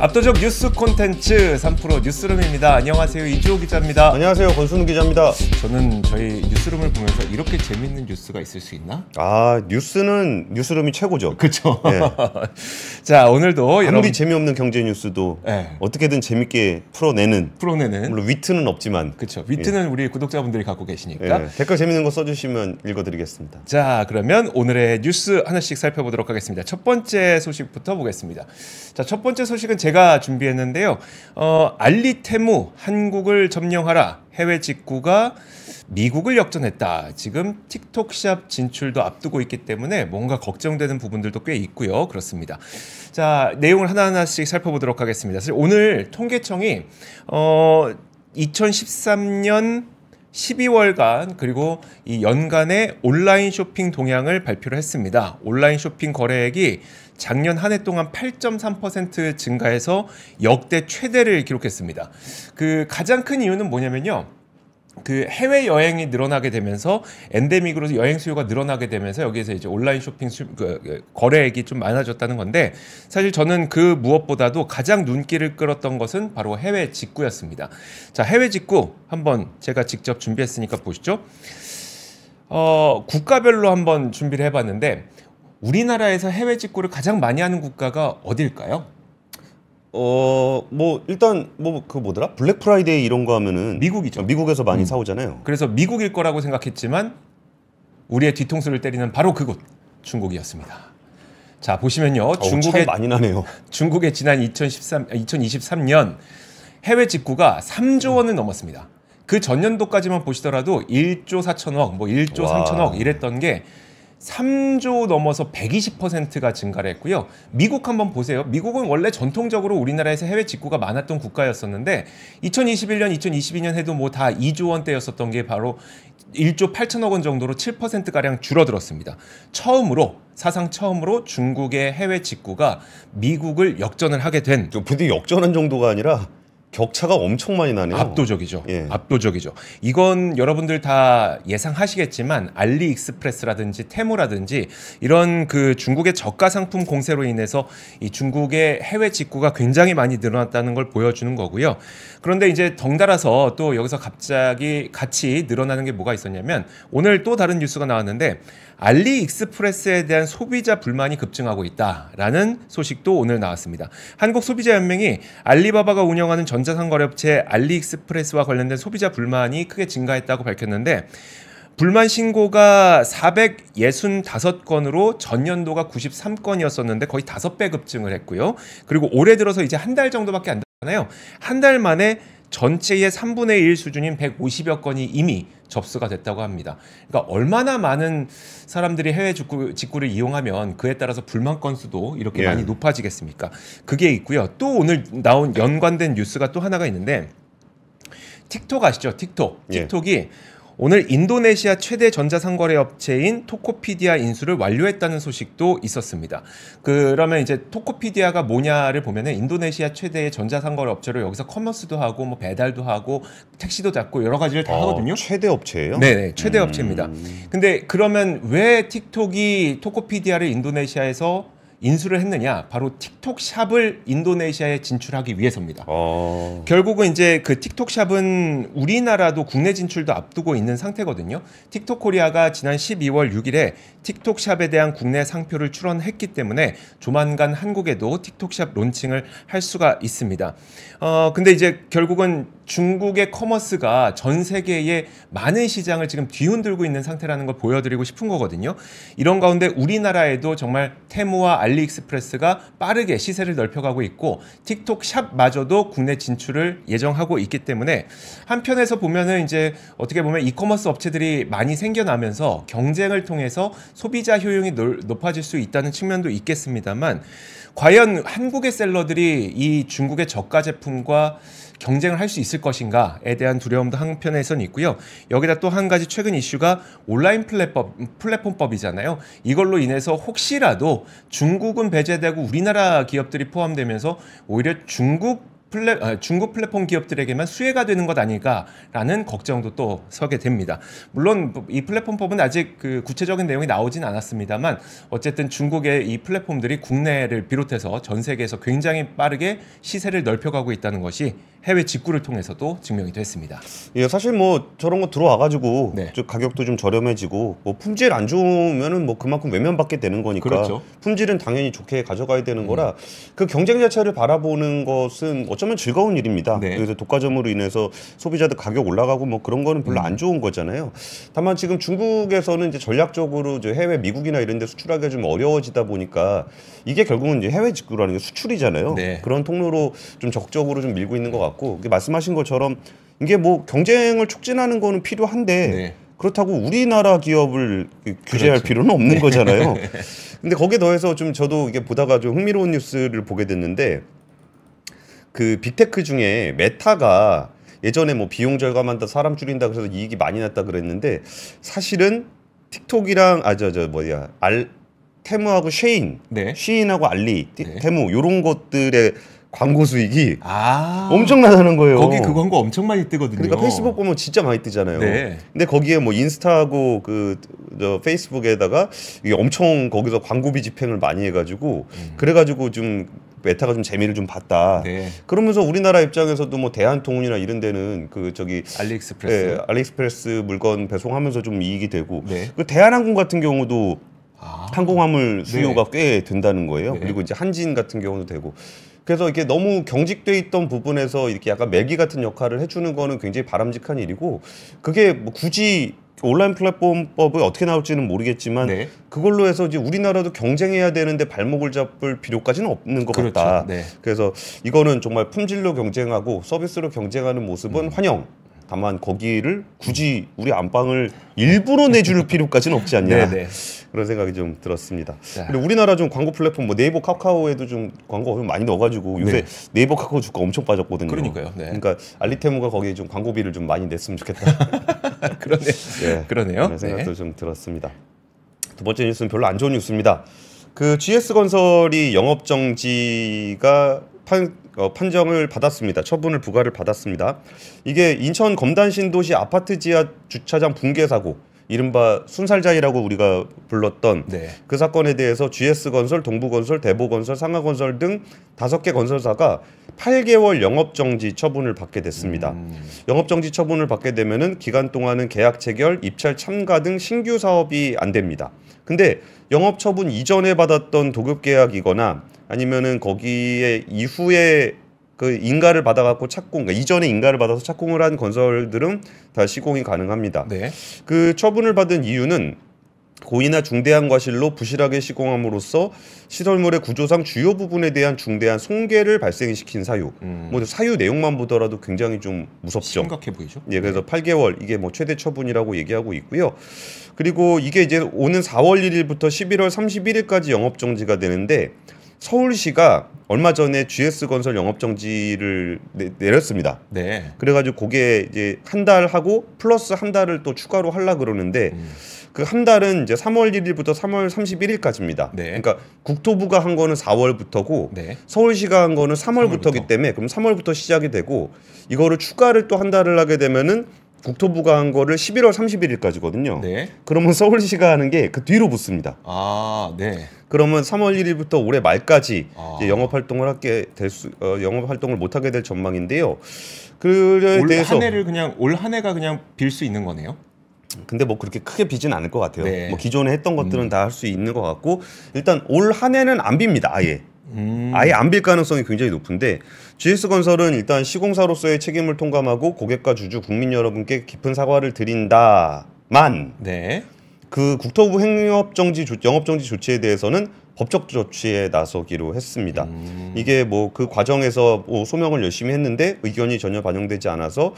압도적 뉴스 콘텐츠 3프로 뉴스룸입니다. 안녕하세요. 이주호 기자입니다. 안녕하세요. 권순우 기자입니다. 저는 저희 뉴스룸을 보면서 이렇게 재밌는 뉴스가 있을 수 있나? 아, 뉴스는 뉴스룸이 최고죠. 그렇죠. 네. 자, 오늘도 아무리 여러분... 재미없는 경제 뉴스도 네. 어떻게든 재밌게 풀어내는 풀어내는 물론 위트는 없지만 그렇죠. 위트는 예. 우리 구독자분들이 갖고 계시니까 예. 댓글 재밌는 거 써주시면 읽어드리겠습니다. 자, 그러면 오늘의 뉴스 하나씩 살펴보도록 하겠습니다. 첫 번째 소식부터 보겠습니다. 자, 첫 번째 소식은 제 제가 준비했는데요. 어, 알리테무 한국을 점령하라 해외 직구가 미국을 역전했다. 지금 틱톡샵 진출도 앞두고 있기 때문에 뭔가 걱정되는 부분들도 꽤 있고요. 그렇습니다. 자, 내용을 하나하나씩 살펴보도록 하겠습니다. 사실 오늘 통계청이 어 2013년 12월간 그리고 이 연간의 온라인 쇼핑 동향을 발표를 했습니다. 온라인 쇼핑 거래액이 작년 한 해 동안 8.3% 증가해서 역대 최대를 기록했습니다. 그 가장 큰 이유는 뭐냐면요. 그 해외 여행이 늘어나게 되면서 엔데믹으로 여행 수요가 늘어나게 되면서 여기에서 이제 온라인 쇼핑 수, 그, 그, 거래액이 좀 많아졌다는 건데 사실 저는 그 무엇보다도 가장 눈길을 끌었던 것은 바로 해외 직구였습니다. 자, 해외 직구 한번 제가 직접 준비했으니까 보시죠. 어, 국가별로 한번 준비를 해봤는데 우리나라에서 해외 직구를 가장 많이 하는 국가가 어딜까요? 어, 뭐 일단 뭐 그 뭐더라? 블랙 프라이데이 이런 거 하면은 미국이죠. 미국에서 많이 음. 사오잖아요. 그래서 미국일 거라고 생각했지만 우리의 뒤통수를 때리는 바로 그곳 중국이었습니다. 자, 보시면요. 어, 중국의 많이 나네요. 중국의 지난 2013 2023년 아, 해외 직구가 3조 원을 음. 넘었습니다. 그 전년도까지만 보시더라도 1조 4천억, 뭐 1조 와. 3천억 이랬던 게 3조 넘어서 120%가 증가를 했고요. 미국 한번 보세요. 미국은 원래 전통적으로 우리나라에서 해외 직구가 많았던 국가였었는데 2021년, 2022년 해도 뭐 다 2조 원대였었던 게 바로 1조 8천억 원 정도로 7%가량 줄어들었습니다. 처음으로 사상 처음으로 중국의 해외 직구가 미국을 역전을 하게 된 근데 역전한 정도가 아니라 격차가 엄청 많이 나네요. 압도적이죠. 예. 압도적이죠. 이건 여러분들 다 예상하시겠지만 알리익스프레스라든지 테무라든지 이런 그 중국의 저가 상품 공세로 인해서 이 중국의 해외 직구가 굉장히 많이 늘어났다는 걸 보여주는 거고요. 그런데 이제 덩달아서 또 여기서 갑자기 같이 늘어나는 게 뭐가 있었냐면 오늘 또 다른 뉴스가 나왔는데 알리익스프레스에 대한 소비자 불만이 급증하고 있다라는 소식도 오늘 나왔습니다. 한국 소비자 연맹이 알리바바가 운영하는 전자상거래업체 알리익스프레스와 관련된 소비자 불만이 크게 증가했다고 밝혔는데 불만 신고가 465건으로 전년도가 93건이었었는데 거의 5배 급증을 했고요. 그리고 올해 들어서 이제 한 달 정도밖에 안 됐잖아요. 한 달 만에 전체의 3분의 1 수준인 150여 건이 이미 접수가 됐다고 합니다. 그러니까 얼마나 많은 사람들이 해외 직구, 직구를 이용하면 그에 따라서 불만 건수도 이렇게 예. 많이 높아지겠습니까? 그게 있고요. 또 오늘 나온 연관된 뉴스가 또 하나가 있는데 틱톡 아시죠? 틱톡. 예. 틱톡이 예. 오늘 인도네시아 최대 전자상거래 업체인 토코피디아 인수를 완료했다는 소식도 있었습니다. 그러면 이제 토코피디아가 뭐냐를 보면은 인도네시아 최대의 전자상거래 업체로 여기서 커머스도 하고 뭐 배달도 하고 택시도 잡고 여러 가지를 다 어, 하거든요. 최대 업체예요? 네, 최대 음... 업체입니다. 근데 그러면 왜 틱톡이 토코피디아를 인도네시아에서 인수를 했느냐? 바로 틱톡 샵을 인도네시아에 진출하기 위해서입니다. 어... 결국은 이제 그 틱톡 샵은 우리나라도 국내 진출도 앞두고 있는 상태거든요. 틱톡 코리아가 지난 12월 6일에 틱톡 샵에 대한 국내 상표를 출원했기 때문에 조만간 한국에도 틱톡 샵 론칭을 할 수가 있습니다. 어, 근데 이제 결국은 중국의 커머스가 전 세계의 많은 시장을 지금 뒤흔들고 있는 상태라는 걸 보여드리고 싶은 거거든요. 이런 가운데 우리나라에도 정말 테모와 알리익스프레스가 빠르게 시세를 넓혀가고 있고 틱톡 샵마저도 국내 진출을 예정하고 있기 때문에 한편에서 보면은 이제 어떻게 보면 이커머스 업체들이 많이 생겨나면서 경쟁을 통해서 소비자 효용이 높아질 수 있다는 측면도 있겠습니다만 과연 한국의 셀러들이 이 중국의 저가 제품과 경쟁을 할 수 있을 것인가에 대한 두려움도 한편에선 있고요. 여기다 또 한 가지 최근 이슈가 온라인 플랫폼, 플랫폼법이잖아요. 이걸로 인해서 혹시라도 중국은 배제되고 우리나라 기업들이 포함되면서 오히려 중국 플랫, 아, 중국 플랫폼 기업들에게만 수혜가 되는 것 아닐까라는 걱정도 또 서게 됩니다. 물론 뭐 이 플랫폼법은 아직 그 구체적인 내용이 나오진 않았습니다만 어쨌든 중국의 이 플랫폼들이 국내를 비롯해서 전 세계에서 굉장히 빠르게 시세를 넓혀가고 있다는 것이 해외 직구를 통해서도 증명이 됐습니다. 예, 사실 뭐 저런 거 들어와 가지고 네. 가격도 좀 저렴해지고 뭐 품질 안 좋으면은 뭐 그만큼 외면받게 되는 거니까 그렇죠. 품질은 당연히 좋게 가져가야 되는 음. 거라 그 경쟁 자체를 바라보는 것은 어쩌면 즐거운 일입니다. 네. 그래서 독과점으로 인해서 소비자들 가격 올라가고 뭐 그런 거는 별로 음. 안 좋은 거잖아요. 다만 지금 중국에서는 이제 전략적으로 이제 해외 미국이나 이런 데 수출하기가 좀 어려워지다 보니까 이게 결국은 이제 해외 직구라는 게 수출이잖아요. 네. 그런 통로로 좀 적적으로 좀 밀고 있는 것 같아요. 같고 이게 말씀하신 것처럼 이게 뭐 경쟁을 촉진하는 거는 필요한데 네. 그렇다고 우리나라 기업을 규제할 그렇죠. 필요는 없는 네. 거잖아요. 근데 거기에 더해서 좀 저도 이게 보다가 좀 흥미로운 뉴스를 보게 됐는데 그 빅테크 중에 메타가 예전에 뭐 비용 절감한다 사람 줄인다 그래서 이익이 많이 났다 그랬는데 사실은 틱톡이랑 아 저 저 뭐야 알 테무하고 쉐인, 네. 쉐인하고 알리, 네. 테무 요런 것들의 광고 수익이 아 엄청나다는 거예요. 거기 그 광고 엄청 많이 뜨거든요. 그러니까 페이스북 보면 진짜 많이 뜨잖아요. 네. 근데 거기에 뭐 인스타하고 그 저 페이스북에다가 이게 엄청 거기서 광고비 집행을 많이 해가지고 음. 그래가지고 좀 메타가 좀 재미를 좀 봤다. 네. 그러면서 우리나라 입장에서도 뭐 대한통운이나 이런 데는 그 저기 알리익스프레스 네, 알리익스프레스 물건 배송하면서 좀 이익이 되고 네. 그 대한항공 같은 경우도 아. 항공함을 수요가 네. 꽤 된다는 거예요. 네. 그리고 이제 한진 같은 경우도 되고 그래서 이게 너무 경직돼 있던 부분에서 이렇게 약간 매기 같은 역할을 해주는 거는 굉장히 바람직한 일이고 그게 뭐 굳이 온라인 플랫폼법이 어떻게 나올지는 모르겠지만 네. 그걸로 해서 이제 우리나라도 경쟁해야 되는데 발목을 잡을 필요까지는 없는 것 그렇죠. 같다. 네. 그래서 이거는 정말 품질로 경쟁하고 서비스로 경쟁하는 모습은 음. 환영. 다만 거기를 굳이 우리 안방을 일부러 내줄 필요까지는 없지 않냐 네, 네. 그런 생각이 좀 들었습니다. 자. 그 우리나라 좀 광고 플랫폼 뭐 네이버 카카오에도 좀 광고 많이 넣어가지고 네. 요새 네. 이버 카카오 주가 엄청 빠졌거든요. 그러니까요. 네. 그러니까 알리테무가 거기에 좀 광고비를 좀 많이 냈으면 좋겠다. 그러네. 네. 그러네요. 그런 생각도 좀 들었습니다. 두 번째 뉴스는 별로 안 좋은 뉴스입니다. 그 GS 건설이 영업 정지가 어, 판정을 받았습니다. 처분을 부과를 받았습니다. 이게 인천 검단 신도시 아파트 지하 주차장 붕괴 사고 이른바 순살자이라고 우리가 불렀던 네. 그 사건에 대해서 GS건설, 동부건설, 대보건설, 상하건설 등 다섯 개 건설사가 8개월 영업정지 처분을 받게 됐습니다. 음. 영업정지 처분을 받게 되면은 기간 동안은 계약 체결, 입찰 참가 등 신규 사업이 안 됩니다. 근데 영업 처분 이전에 받았던 도급 계약이거나 아니면은 거기에 이후에 그 인가를 받아갖고 착공, 그러니까 이전에 인가를 받아서 착공을 한 건설들은 다 시공이 가능합니다. 네. 그 처분을 받은 이유는 고의나 중대한 과실로 부실하게 시공함으로써 시설물의 구조상 주요 부분에 대한 중대한 손괴를 발생시킨 사유. 음. 뭐 사유 내용만 보더라도 굉장히 좀 무섭죠. 심각해 보이죠. 예, 그래서 네. 8개월 이게 뭐 최대 처분이라고 얘기하고 있고요. 그리고 이게 이제 오는 4월 1일부터 11월 31일까지 영업 정지가 되는데 서울시가 얼마 전에 GS 건설 영업 정지를 내, 렸습니다 네. 그래가지고 그게 이제 한달 하고 플러스 한 달을 또 추가로 할라 그러는데 음. 그한 달은 이제 3월 1일부터 3월 31일까지입니다. 네. 그러니까 국토부가 한 거는 4월부터고 네. 서울시가 한 거는 3월부터기 3월부터. 때문에 그럼 3월부터 시작이 되고 이거를 추가를 또 한 달을 하게 되면은 국토부가 한 거를 11월 31일까지거든요. 네. 그러면 서울시가 하는 게 그 뒤로 붙습니다. 아, 네. 그러면 3월 1일부터 올해 말까지 아. 영업 활동을 하게 될 수, 어, 영업 활동을 못 하게 될 전망인데요. 그에 대해서 올한 해를 그냥 올 한 해가 그냥 빌 수 있는 거네요. 근데 뭐 그렇게 크게 비진 않을 것 같아요. 네. 뭐 기존에 했던 것들은 음. 다할 수 있는 것 같고 일단 올 한 해는 안 빕니다. 아예. 음. 아예 안 빌 가능성이 굉장히 높은데 GS건설은 일단 시공사로서의 책임을 통감하고 고객과 주주 국민 여러분께 깊은 사과를 드린다만 네. 그 국토부 행업 정지 영업 정지 조치에 대해서는 법적 조치에 나서기로 했습니다. 음. 이게 뭐 그 과정에서 뭐 소명을 열심히 했는데 의견이 전혀 반영되지 않아서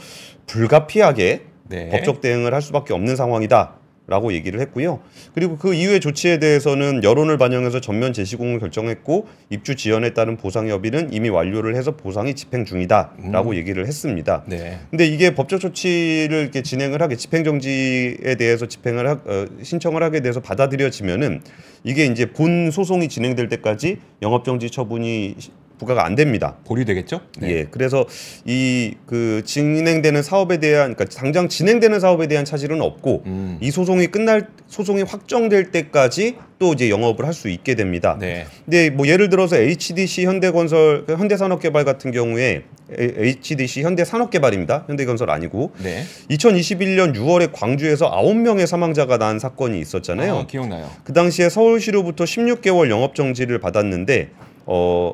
불가피하게 네. 법적 대응을 할 수밖에 없는 상황이다. 라고 얘기를 했고요. 그리고 그 이후의 조치에 대해서는 여론을 반영해서 전면 제시공을 결정했고 입주 지연에 따른 보상 협의는 이미 완료를 해서 보상이 집행 중이다라고 음. 얘기를 했습니다. 네. 근데 이게 법적 조치를 이렇게 진행을 하게 집행 정지에 대해서 집행을 하, 어, 신청을 하게 돼서 받아들여지면은 이게 이제 본 소송이 진행될 때까지 영업 정지 처분이 부과가 안 됩니다. 보류되겠죠? 네. 예. 그래서 이 그 진행되는 사업에 대한 그러니까 당장 진행되는 사업에 대한 차질은 없고 음. 이 소송이 끝날 소송이 확정될 때까지 또 이제 영업을 할 수 있게 됩니다. 네. 근데 뭐 예를 들어서 HDC 현대건설 그 현대산업개발 같은 경우에 HDC 현대산업개발입니다. 현대건설 아니고 네. 2021년 6월에 광주에서 9명의 사망자가 난 사건이 있었잖아요. 아, 기억나요. 그 당시에 서울시로부터 16개월 영업 정지를 받았는데 어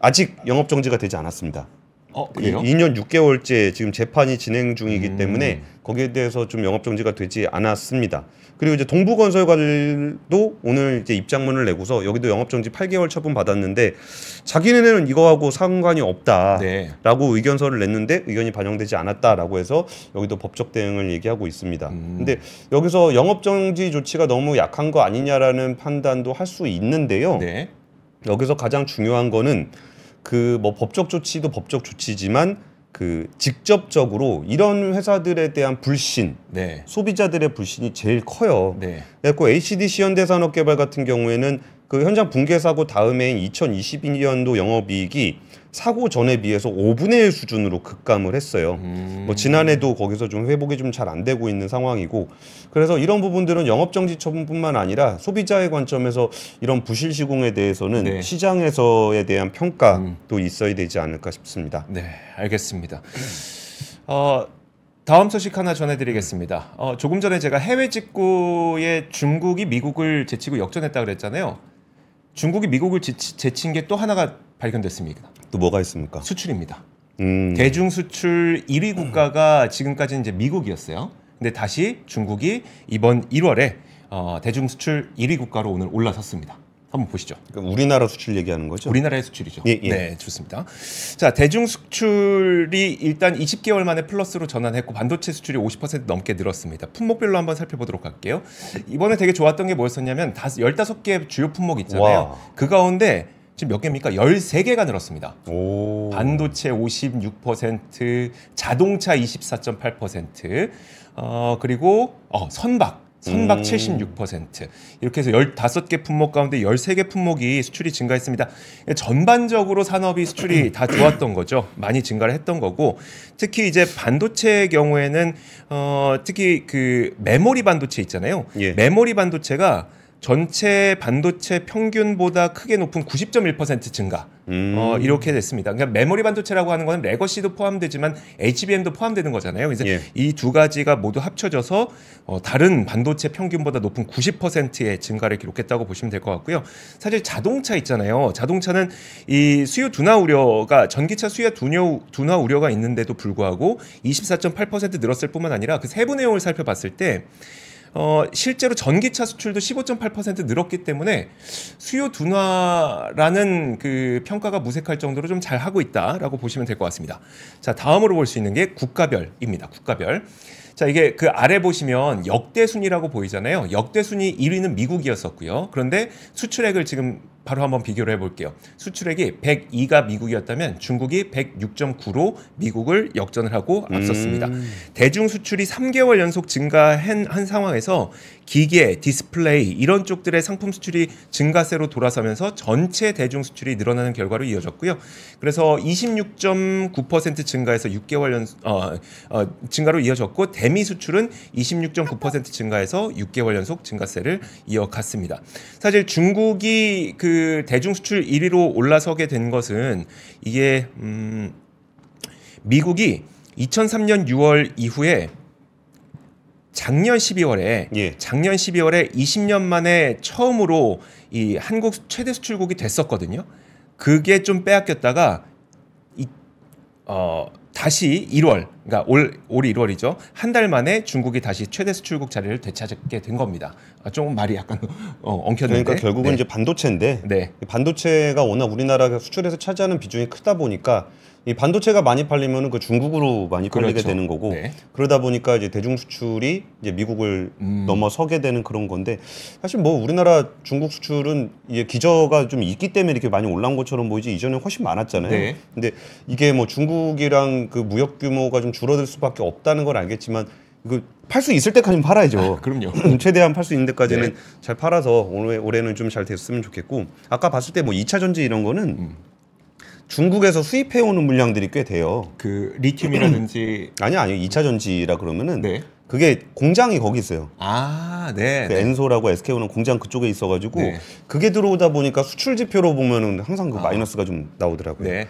아직 영업 정지가 되지 않았습니다. 어, 그래요? 2년 6개월째 지금 재판이 진행 중이기 음. 때문에 거기에 대해서 좀 영업 정지가 되지 않았습니다. 그리고 이제 동부건설관도 오늘 이제 입장문을 내고서 여기도 영업 정지 8개월 처분 받았는데 자기네는 이거하고 상관이 없다라고 네. 의견서를 냈는데 의견이 반영되지 않았다라고 해서 여기도 법적 대응을 얘기하고 있습니다. 음. 근데 여기서 영업 정지 조치가 너무 약한 거 아니냐라는 판단도 할 수 있는데요. 네. 여기서 가장 중요한 거는 그 뭐 법적 조치도 법적 조치지만 그 직접적으로 이런 회사들에 대한 불신, 네. 소비자들의 불신이 제일 커요. 네. 그래서 HDC 현대산업개발 같은 경우에는 그 현장 붕괴 사고 다음해인 2022년도 영업이익이 사고 전에 비해서 5분의 1 수준으로 급감을 했어요. 뭐 음. 뭐 지난해도 거기서 좀 회복이 좀 잘 안 되고 있는 상황이고 그래서 이런 부분들은 영업 정지 처분뿐만 아니라 소비자의 관점에서 이런 부실 시공에 대해서는 네. 시장에서에 대한 평가도 음. 있어야 되지 않을까 싶습니다. 네, 알겠습니다. 어, 다음 소식 하나 전해드리겠습니다. 어, 조금 전에 제가 해외 직구에 중국이 미국을 제치고 역전했다 고 그랬잖아요. 중국이 미국을 제친 게 또 하나가 발견됐습니다. 또 뭐가 있습니까? 수출입니다. 음. 대중 수출 1위 국가가 지금까지는 이제 미국이었어요. 근데 다시 중국이 이번 1월에 어, 대중 수출 1위 국가로 오늘 올라섰습니다. 한번 보시죠. 그러니까 우리나라 수출 얘기하는 거죠? 우리나라의 수출이죠. 예, 예. 네, 좋습니다. 자, 대중 수출이 일단 20개월 만에 플러스로 전환했고 반도체 수출이 50% 넘게 늘었습니다. 품목별로 한번 살펴보도록 할게요. 이번에 되게 좋았던 게 뭐였었냐면 다섯, 15개 주요 품목 있잖아요. 와. 그 가운데 지금 몇 개입니까? 13개가 늘었습니다. 오. 반도체 56%, 자동차 24.8%, 어, 그리고 어, 선박 선박 76% 이렇게 해서 15개 품목 가운데 13개 품목이 수출이 증가했습니다. 전반적으로 산업이 수출이 다 좋았던 거죠. 많이 증가를 했던 거고 특히 이제 반도체의 경우에는 어 특히 그 메모리 반도체 있잖아요. 예. 메모리 반도체가 전체 반도체 평균보다 크게 높은 90.1% 증가 음. 어, 이렇게 됐습니다. 그러니까 메모리 반도체라고 하는 것은 레거시도 포함되지만 HBM도 포함되는 거잖아요. 그래서 예. 이두 가지가 모두 합쳐져서 어, 다른 반도체 평균보다 높은 90%의 증가를 기록했다고 보시면 될 것 같고요. 사실 자동차 있잖아요. 자동차는 이 수요 둔화 우려가 전기차 수요 둔여, 둔화 우려가 있는데도 불구하고 24.8% 늘었을 뿐만 아니라 그 세부 내용을 살펴봤을 때 어, 실제로 전기차 수출도 15.8% 늘었기 때문에 수요 둔화라는 그 평가가 무색할 정도로 좀 잘 하고 있다라고 보시면 될 것 같습니다. 자, 다음으로 볼 수 있는 게 국가별입니다. 국가별. 자, 이게 그 아래 보시면 역대 순위라고 보이잖아요. 역대 순위 1위는 미국이었었고요. 그런데 수출액을 지금 바로 한번 비교를 해볼게요. 수출액이 102가 미국이었다면 중국이 106.9로 미국을 역전을 하고 음. 앞섰습니다. 음. 대중 수출이 3개월 연속 증가한 한 상황에서 기계, 디스플레이 이런 쪽들의 상품 수출이 증가세로 돌아서면서 전체 대중 수출이 늘어나는 결과로 이어졌고요. 그래서 26.9% 증가해서 6개월 연 어, 어, 증가로 이어졌고 대미 수출은 26.9% 증가해서 6개월 연속 증가세를 이어갔습니다. 사실 중국이 그그 대중 수출 1위로 올라서게 된 것은 이게 음 미국이 2003년 6월 이후에 작년 12월에 예. 작년 12월에 20년 만에 처음으로 이 한국 최대 수출국이 됐었거든요. 그게 좀 빼앗겼다가 이, 어, 다시 1월 그러니까 올 올해 1월이죠. 한 달 만에 중국이 다시 최대 수출국 자리를 되찾게 된 겁니다. 아, 조금 말이 약간 어, 엉켰는데. 그러니까 결국은 네. 이제 반도체인데 네. 반도체가 워낙 우리나라가 수출에서 차지하는 비중이 크다 보니까 이 반도체가 많이 팔리면 그 중국으로 많이 팔리게 그렇죠. 되는 거고 네. 그러다 보니까 이제 대중 수출이 이제 미국을 음. 넘어서게 되는 그런 건데 사실 뭐 우리나라 중국 수출은 이게 기저가 좀 있기 때문에 이렇게 많이 올라온 것처럼 보이지 이전에 훨씬 많았잖아요. 네. 근데 이게 뭐 중국이랑 그 무역 규모가 좀 줄어들 수밖에 없다는 걸 알겠지만 이거 팔수 있을 때까지는 팔아야죠. 아, 그럼요. 음, 최대한 팔 수 있는 데까지는 네. 잘 팔아서 올해 올해는 좀 잘 됐으면 좋겠고 아까 봤을 때 뭐 2차 전지 이런 거는 음. 중국에서 수입해 오는 물량들이 꽤 돼요. 그 리튬이라든지 아니요 아니요 2차 전지라 그러면은 네. 그게 공장이 거기 있어요. 아, 네. 그 네. 엔소라고 SK오는 공장 그쪽에 있어가지고 네. 그게 들어오다 보니까 수출 지표로 보면은 항상 그 아. 마이너스가 아. 좀 나오더라고요. 네.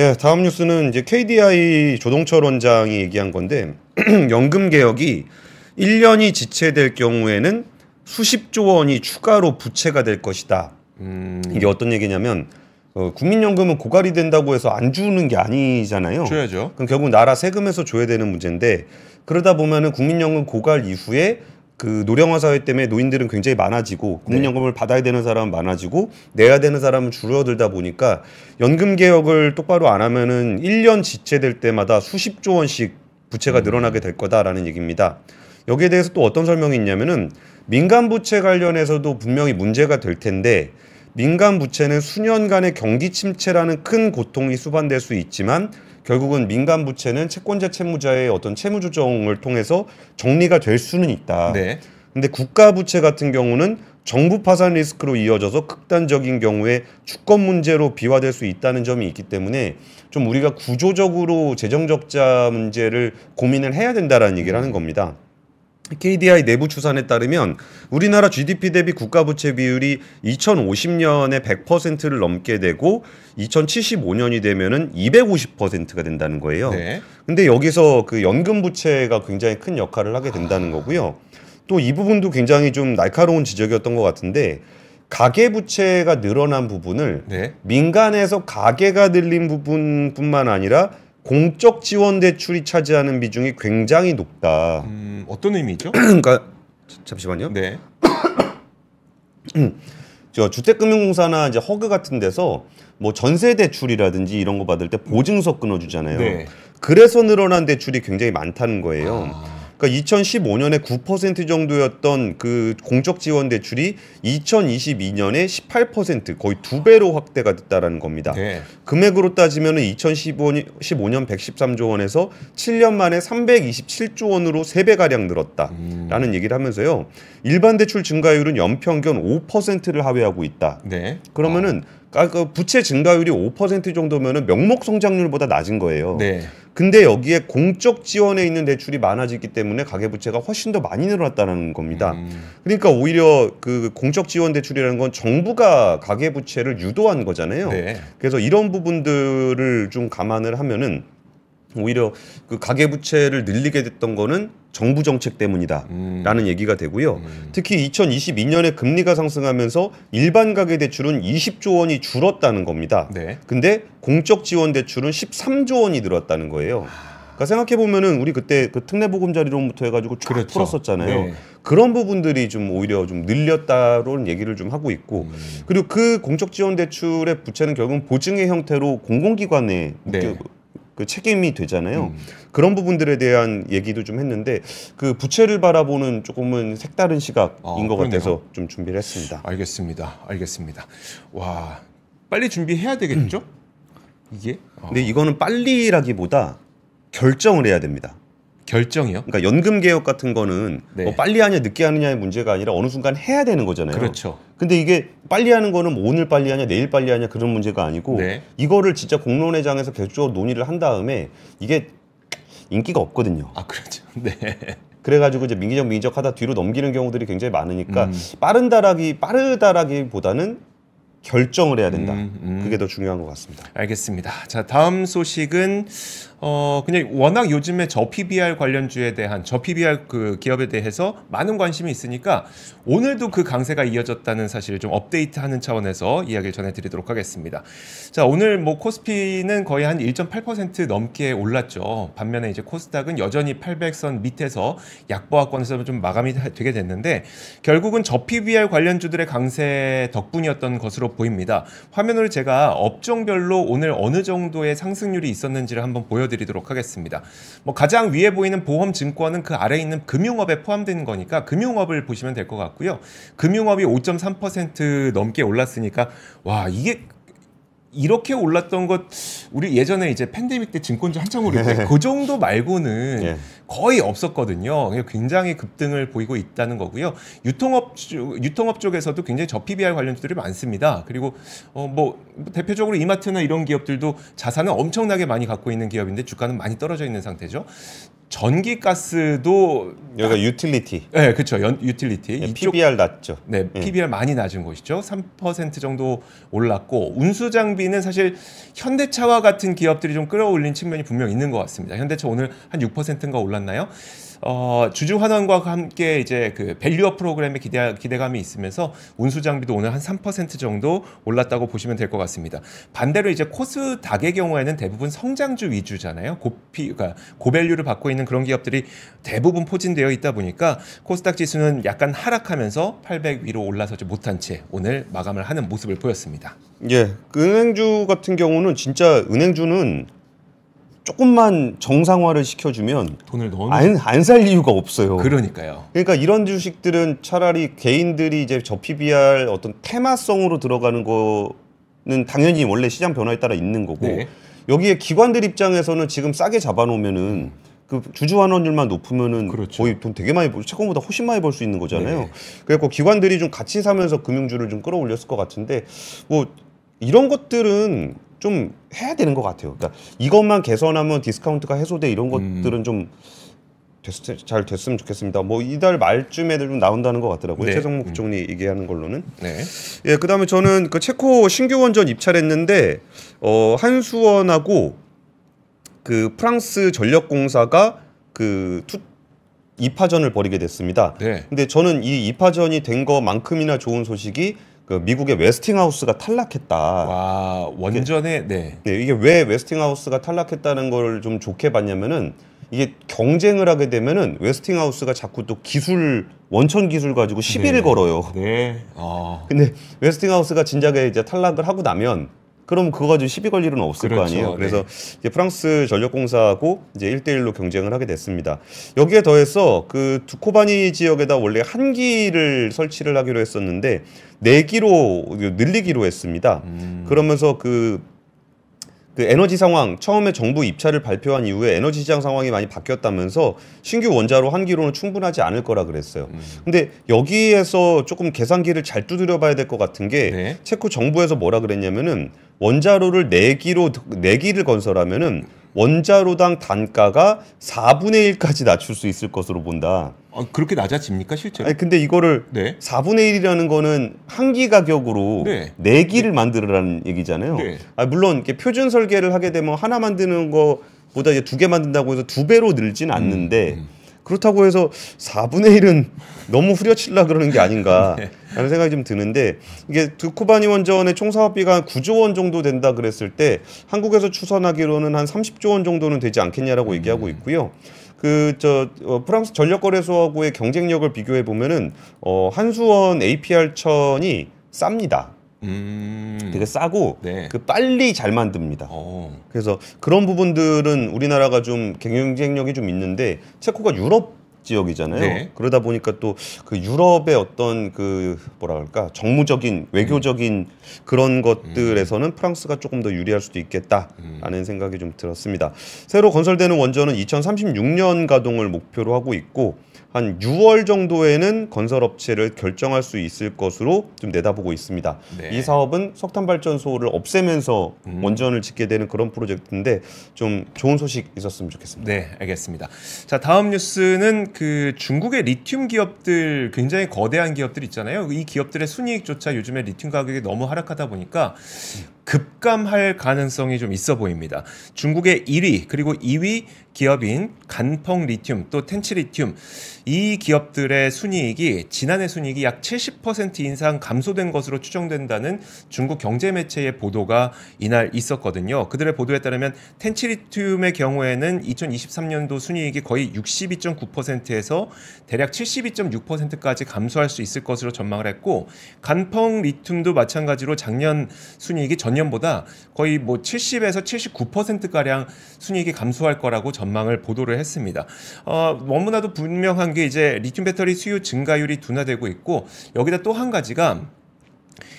예, 다음 뉴스는 이제 KDI 조동철 원장이 얘기한 건데 연금 개혁이 1년이 지체될 경우에는 수십조 원이 추가로 부채가 될 것이다. 음... 이게 어떤 얘기냐면 어, 국민연금은 고갈이 된다고 해서 안 주는 게 아니잖아요. 줘야죠. 그럼 결국 나라 세금에서 줘야 되는 문제인데 그러다 보면은 국민연금 고갈 이후에 그 노령화 사회 때문에 노인들은 굉장히 많아지고 국민연금을 네. 받아야 되는 사람은 많아지고 내야 되는 사람은 줄어들다 보니까 연금 개혁을 똑바로 안 하면은 1년 지체될 때마다 수십조 원씩 부채가 음. 늘어나게 될 거다라는 얘기입니다. 여기에 대해서 또 어떤 설명이 있냐면은 민간 부채 관련해서도 분명히 문제가 될 텐데 민간 부채는 수년간의 경기 침체라는 큰 고통이 수반될 수 있지만 결국은 민간 부채는 채권자 채무자의 어떤 채무 조정을 통해서 정리가 될 수는 있다. 네. 근데 국가 부채 같은 경우는 정부 파산 리스크로 이어져서 극단적인 경우에 주권 문제로 비화될 수 있다는 점이 있기 때문에 좀 우리가 구조적으로 재정 적자 문제를 고민을 해야 된다라는 얘기를 하는 겁니다. KDI 내부 추산에 따르면 우리나라 GDP 대비 국가 부채 비율이 2050년에 100%를 넘게 되고 2075년이 되면은 250%가 된다는 거예요. 네. 근데 여기서 그 연금 부채가 굉장히 큰 역할을 하게 된다는 거고요. 또 이 부분도 굉장히 좀 날카로운 지적이었던 것 같은데 가계 부채가 늘어난 부분을 네. 민간에서 가계가 늘린 부분뿐만 아니라 공적 지원 대출이 차지하는 비중이 굉장히 높다. 음, 어떤 의미죠? 그러니까 잠시만요. 네. 저 주택금융공사나 이제 허그 같은 데서 뭐 전세 대출이라든지 이런 거 받을 때 보증서 끊어주잖아요. 네. 그래서 늘어난 대출이 굉장히 많다는 거예요. 아... 그러니까 2015년에 9% 정도였던 그 공적 지원 대출이 2022년에 18% 거의 두 배로 확대가 됐다라는 겁니다. 네. 금액으로 따지면은 2015년 113조 원에서 7년 만에 327조 원으로 세배 가량 늘었다라는 음. 얘기를 하면서요. 일반 대출 증가율은 연평균 5%를 하회하고 있다. 네. 그러면은 아. 아 그 부채 증가율이 5% 정도면은 명목 성장률보다 낮은 거예요. 네. 근데 여기에 공적 지원에 있는 대출이 많아지기 때문에 가계부채가 훨씬 더 많이 늘어났다는 겁니다. 음. 그러니까 오히려 그 공적 지원 대출이라는 건 정부가 가계부채를 유도한 거잖아요. 네. 그래서 이런 부분들을 좀 감안을 하면은 오히려 그 가계 부채를 늘리게 됐던 거는 정부 정책 때문이다라는 음. 얘기가 되고요. 음. 특히 2022년에 금리가 상승하면서 일반 가계 대출은 20조 원이 줄었다는 겁니다. 네. 근데 공적 지원 대출은 13조 원이 늘었다는 거예요. 아. 그러니까 생각해 보면은 우리 그때 그 특례보금자리론부터 해가지고 쫙 그렇죠. 풀었었잖아요. 네. 그런 부분들이 좀 오히려 좀 늘렸다로는 얘기를 좀 하고 있고 음. 그리고 그 공적 지원 대출의 부채는 결국은 보증의 형태로 공공기관에 네. 그 책임이 되잖아요. 음. 그런 부분들에 대한 얘기도 좀 했는데 그 부채를 바라보는 조금은 색다른 시각인 아, 것 같아서 좀 준비를 했습니다. 알겠습니다. 알겠습니다. 와 빨리 준비해야 되겠죠? 음. 이게? 어. 근데 이거는 빨리라기보다 결정을 해야 됩니다. 결정이요? 그러니까 연금 개혁 같은 거는 네. 뭐 빨리 하냐 늦게 하느냐의 문제가 아니라 어느 순간 해야 되는 거잖아요. 그렇죠. 근데 이게 빨리 하는 거는 뭐 오늘 빨리 하냐 내일 빨리 하냐 그런 문제가 아니고 네. 이거를 진짜 공론회장에서 계속 논의를 한 다음에 이게 인기가 없거든요. 아 그렇죠. 네. 그래가지고 이제 민기적 민기적 하다 뒤로 넘기는 경우들이 굉장히 많으니까 음. 빠른다라기 빠르다라기보다는 결정을 해야 된다. 음, 음. 그게 더 중요한 것 같습니다. 알겠습니다. 자 다음 소식은 어 그냥 워낙 요즘에 저 PBR 관련주에 대한 저 PBR 그 기업에 대해서 많은 관심이 있으니까 오늘도 그 강세가 이어졌다는 사실을 좀 업데이트하는 차원에서 이야기를 전해드리도록 하겠습니다. 자 오늘 뭐 코스피는 거의 한 1.8% 넘게 올랐죠. 반면에 이제 코스닥은 여전히 800선 밑에서 약보합권에서 좀 마감이 되게 됐는데 결국은 저 PBR 관련주들의 강세 덕분이었던 것으로 보입니다. 화면으로 제가 업종별로 오늘 어느 정도의 상승률이 있었는지를 한번 보여. 보여드리도록 하겠습니다. 뭐 가장 위에 보이는 보험증권은 그 아래에 있는 금융업에 포함된 거니까 금융업을 보시면 될 것 같고요. 금융업이 5.3% 넘게 올랐으니까 와 이게 이렇게 올랐던 것 우리 예전에 이제 팬데믹 때 증권주 한창 오를 때그 네. 정도 말고는 예. 거의 없었거든요. 굉장히 급등을 보이고 있다는 거고요. 유통업 유통업 쪽에서도 굉장히 저 PBR 관련주들이 많습니다. 그리고 어뭐 대표적으로 이마트나 이런 기업들도 자산을 엄청나게 많이 갖고 있는 기업인데 주가는 많이 떨어져 있는 상태죠. 전기 가스도 여기가 나... 유틸리티. 네, 그렇죠. 연, 유틸리티. 네, 이쪽, PBR 낮죠. 네, 예. PBR 많이 낮은 곳이죠3% 정도 올랐고 운수 장비는 사실 현대차와 같은 기업들이 좀 끌어올린 측면이 분명 있는 것 같습니다. 현대차 오늘 한 6%인가 올랐 올랐나요? 어, 주주 환원과 함께 이제 그 밸류업 프로그램에 기대, 기대감이 있으면서 운수 장비도 오늘 한 3% 정도 올랐다고 보시면 될 것 같습니다. 반대로 이제 코스닥의 경우에는 대부분 성장주 위주잖아요. 고피 그러니까 고밸류를 받고 있는 그런 기업들이 대부분 포진되어 있다 보니까 코스닥 지수는 약간 하락하면서 800 위로 올라서지 못한 채 오늘 마감을 하는 모습을 보였습니다. 예, 은행주 같은 경우는 진짜 은행주는 조금만 정상화를 시켜주면 돈을 넣는 안, 안살 이유가 없어요. 그러니까요. 그러니까 이런 주식들은 차라리 개인들이 이제 저 PBR 어떤 테마성으로 들어가는 거는 당연히 원래 시장 변화에 따라 있는 거고 네. 여기에 기관들 입장에서는 지금 싸게 잡아놓으면은 그 주주 환원율만 높으면은 그렇죠. 거의 돈 되게 많이 벌, 채권보다 훨씬 많이 벌 수 있는 거잖아요. 네. 그래갖고 기관들이 좀 같이 사면서 금융주를 좀 끌어올렸을 것 같은데 뭐 이런 것들은 좀 해야 되는 것 같아요. 그러니까 이것만 개선하면 디스카운트가 해소돼 이런 음. 것들은 음. 좀 됐, 잘 됐으면 좋겠습니다. 뭐 이달 말쯤에좀 나온다는 것 같더라고요. 네. 최성목 국총리 음. 얘기하는 걸로는. 네. 예, 그다음에 저는 그 체코 신규 원전 입찰했는데 어, 한수원하고 그 프랑스 전력공사가 그 투, 이파전을 벌이게 됐습니다. 네. 근데 저는 이이파전이된 것만큼이나 좋은 소식이 그 미국의 웨스팅하우스가 탈락했다. 와 원전에 네. 네 이게 왜 웨스팅하우스가 탈락했다는 걸 좀 좋게 봤냐면은 이게 경쟁을 하게 되면은 웨스팅하우스가 자꾸 또 기술 원천 기술 가지고 시비를 네. 걸어요. 네. 어. 근데 웨스팅하우스가 진작에 이제 탈락을 하고 나면 그럼 그거 가지고 시비 걸 일은 없을 그렇죠. 거 아니에요. 그래서 네. 프랑스 전력공사하고 이제 1대1로 경쟁을 하게 됐습니다. 여기에 더해서 그 두코바니 지역에다 원래 한 기를 설치를 하기로 했었는데 4기로 늘리기로 했습니다. 음. 그러면서 그그 에너지 상황 처음에 정부 입찰을 발표한 이후에 에너지 시장 상황이 많이 바뀌었다면서 신규 원자로 한 기로는 충분하지 않을 거라 그랬어요. 음. 근데 여기에서 조금 계산기를 잘 두드려 봐야 될 것 같은 게 네. 체코 정부에서 뭐라 그랬냐면은 원자로를 4기로4기를 건설하면은 원자로당 단가가 4분의 1까지 낮출 수 있을 것으로 본다. 아, 그렇게 낮아집니까 실제로? 아니, 근데 이거를 네. 4분의 1이라는 거는 한 기 가격으로 네. 4기를 네. 만들으라는 얘기잖아요. 네. 아, 물론 이렇게 표준 설계를 하게 되면 하나 만드는 거보다 이제 두 개 만든다고 해서 두 배로 늘진 않는데 음, 음. 그렇다고 해서 4분의 1은 너무 후려칠라 그러는 게 아닌가 라는 생각이 좀 드는데 이게 두코바니 원전의 총사업비가 한 9조 원 정도 된다 그랬을 때 한국에서 추산하기로는 한 30조 원 정도는 되지 않겠냐라고 음. 얘기하고 있고요. 그저 어, 프랑스 전력거래소하고의 경쟁력을 비교해 보면은 어, 한수원 APR 천이 쌉니다. 음. 되게 싸고 네. 그 빨리 잘 만듭니다. 오. 어. 그래서 그런 부분들은 우리나라가 좀 경쟁력이 좀 있는데 체코가 유럽 지역이잖아요. 네. 그러다 보니까 또 그 유럽의 어떤 그 뭐라 그럴까 정무적인 외교적인 음. 그런 것들에서는 프랑스가 조금 더 유리할 수도 있겠다라는 음. 생각이 좀 들었습니다. 새로 건설되는 원전은 2036년 가동을 목표로 하고 있고 한 6월 정도에는 건설업체를 결정할 수 있을 것으로 좀 내다보고 있습니다. 네. 이 사업은 석탄발전소를 없애면서 음. 원전을 짓게 되는 그런 프로젝트인데 좀 좋은 소식 있었으면 좋겠습니다. 네, 알겠습니다. 자, 다음 뉴스는 그 중국의 리튬 기업들 굉장히 거대한 기업들 있잖아요. 이 기업들의 순이익조차 요즘에 리튬 가격이 너무 하락하다 보니까 급감할 가능성이 좀 있어 보입니다. 중국의 1위 그리고 2위 기업인 간펑 리튬 또 텐치 리튬 이 기업들의 순이익이 지난해 순이익이 약 70% 인상 감소된 것으로 추정된다는 중국 경제 매체의 보도가 이날 있었거든요. 그들의 보도에 따르면 텐치 리튬의 경우에는 2023년도 순이익이 거의 62.9%에서 대략 72.6%까지 감소할 수 있을 것으로 전망을 했고 간펑 리튬도 마찬가지로 작년 순이익이 전년 전년보다 거의 뭐 70에서 79% 가량 순이익이 감소할 거라고 전망을 보도를 했습니다. 어, 너무나도 분명한 게 이제 리튬 배터리 수요 증가율이 둔화되고 있고 여기다 또 한 가지가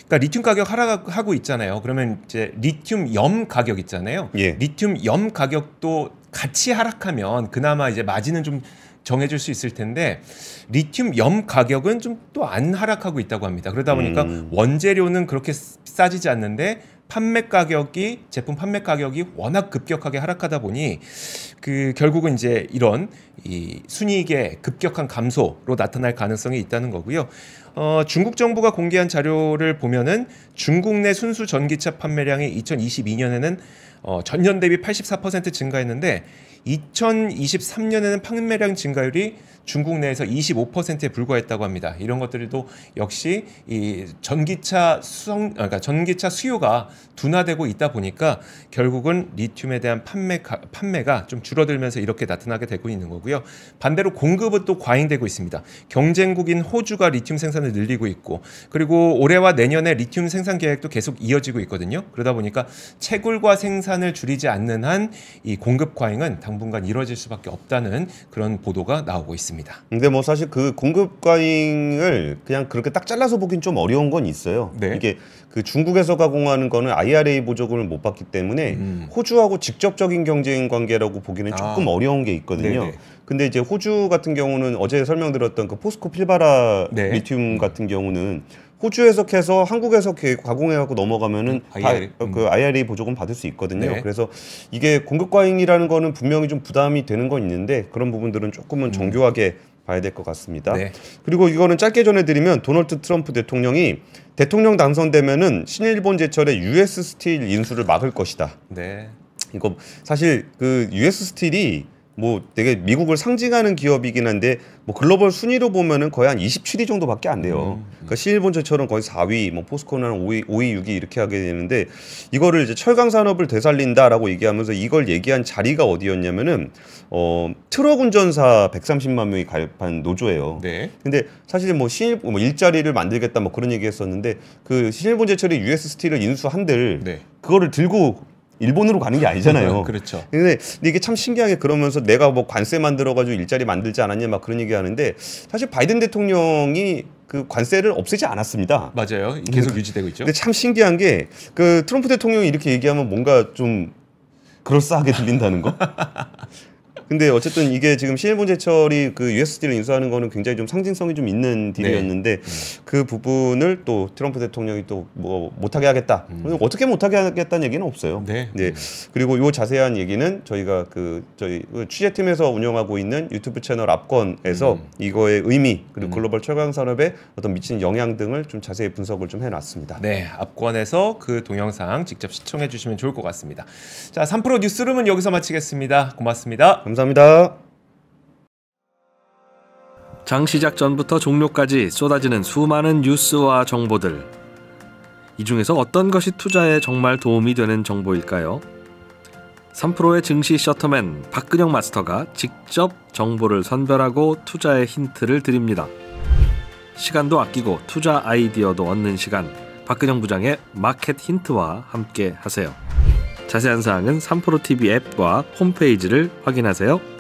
그러니까 리튬 가격 하락하고 있잖아요. 그러면 이제 리튬 염 가격 있잖아요. 예. 리튬 염 가격도 같이 하락하면 그나마 이제 마진은 좀 정해줄 수 있을 텐데 리튬 염 가격은 좀 또 안 하락하고 있다고 합니다. 그러다 보니까 음. 원재료는 그렇게 싸지지 않는데 판매 가격이 제품 판매 가격이 워낙 급격하게 하락하다 보니 그 결국은 이제 이런 이 순이익의 급격한 감소로 나타날 가능성이 있다는 거고요. 어, 중국 정부가 공개한 자료를 보면은 중국 내 순수 전기차 판매량이 2022년에는 어, 전년 대비 84% 증가했는데 2023년에는 판매량 증가율이 중국 내에서 25%에 불과했다고 합니다. 이런 것들도 역시 이 전기차 수성 아, 그러니까 전기차 수요가 둔화되고 있다 보니까 결국은 리튬에 대한 판매 판매가 좀 줄어들면서 이렇게 나타나게 되고 있는 거고요. 반대로 공급은 또 과잉되고 있습니다. 경쟁국인 호주가 리튬 생산을 생산을 늘리고 있고 그리고 올해와 내년에 리튬 생산 계획도 계속 이어지고 있거든요. 그러다 보니까 채굴과 생산을 줄이지 않는 한 이 공급 과잉은 당분간 이뤄질 수밖에 없다는 그런 보도가 나오고 있습니다. 근데 뭐 사실 그 공급 과잉을 그냥 그렇게 딱 잘라서 보긴 좀 어려운 건 있어요. 네. 이게 그 중국에서 가공하는 거는 IRA 보조금을 못 받기 때문에 음. 호주하고 직접적인 경쟁 관계라고 보기는 조금 아. 어려운 게 있거든요. 네네. 근데 이제 호주 같은 경우는 어제 설명드렸던 그 포스코 필바라 네. 리튬 같은 경우는 호주 에서해서 한국에서 가공해갖고 넘어가면은 IR. 음, 다, 어, 그 IRA 음. 보조금 받을 수 있거든요. 네. 그래서 이게 공급 과잉이라는 거는 분명히 좀 부담이 되는 건 있는데 그런 부분들은 조금은 음. 정교하게 봐야 될 것 같습니다. 네. 그리고 이거는 짧게 전해드리면 도널드 트럼프 대통령이 대통령 당선되면은 신일본 제철의 US 스틸 인수를 막을 것이다. 네. 이거 사실 그 US 스틸이 뭐 되게 미국을 상징하는 기업이긴 한데 뭐 글로벌 순위로 보면은 거의 한 27위 정도밖에 안 돼요. 음. 음. 그러니까 신일본차처럼 거의 4위, 뭐 포스코는 5위, 5위, 6위 이렇게 하게 되는데 이거를 이제 철강 산업을 되살린다라고 얘기하면서 이걸 얘기한 자리가 어디였냐면은 어 트럭 운전사 130만 명이 가입한 노조예요. 네. 근데 사실 뭐 신일 뭐 일자리를 만들겠다 뭐 그런 얘기했었는데 그 신일본제철이 US 스틸을 인수한들 네. 그거를 들고 일본으로 가는 게 아니잖아요. 그렇죠. 근데 이게 참 신기하게 그러면서 내가 뭐 관세 만들어가지고 일자리 만들지 않았냐 막 그런 얘기 하는데 사실 바이든 대통령이 그 관세를 없애지 않았습니다. 맞아요. 음. 계속 유지되고 있죠. 근데 참 신기한 게 그 트럼프 대통령이 이렇게 얘기하면 뭔가 좀 그럴싸하게 들린다는 거. 근데 어쨌든 이게 지금 신일본제철이 그 USD를 인수하는 거는 굉장히 좀 상징성이 좀 있는 딜이었는데 네. 음. 그 부분을 또 트럼프 대통령이 또 뭐 못하게 하겠다. 음. 어떻게 못하게 하겠다는 얘기는 없어요. 네. 네. 음. 그리고 요 자세한 얘기는 저희가 그 저희 그 취재팀에서 운영하고 있는 유튜브 채널 압권에서 음. 이거의 의미 그리고 음. 글로벌 철강 산업에 어떤 미친 영향 등을 좀 자세히 분석을 좀 해놨습니다. 네, 압권에서그 동영상 직접 시청해 주시면 좋을 것 같습니다. 자, 3프로 뉴스룸은 여기서 마치겠습니다. 고맙습니다. 감사합니다. 감사합니다. 장 시작 전부터 종료까지 쏟아지는 수많은 뉴스와 정보들. 이 중에서 어떤 것이 투자에 정말 도움이 되는 정보일까요? 3프로의 증시 셔터맨 박근영 마스터가 직접 정보를 선별하고 투자의 힌트를 드립니다. 시간도 아끼고 투자 아이디어도 얻는 시간 박근영 부장의 마켓 힌트와 함께 하세요. 자세한 사항은 3프로TV 앱과 홈페이지를 확인하세요.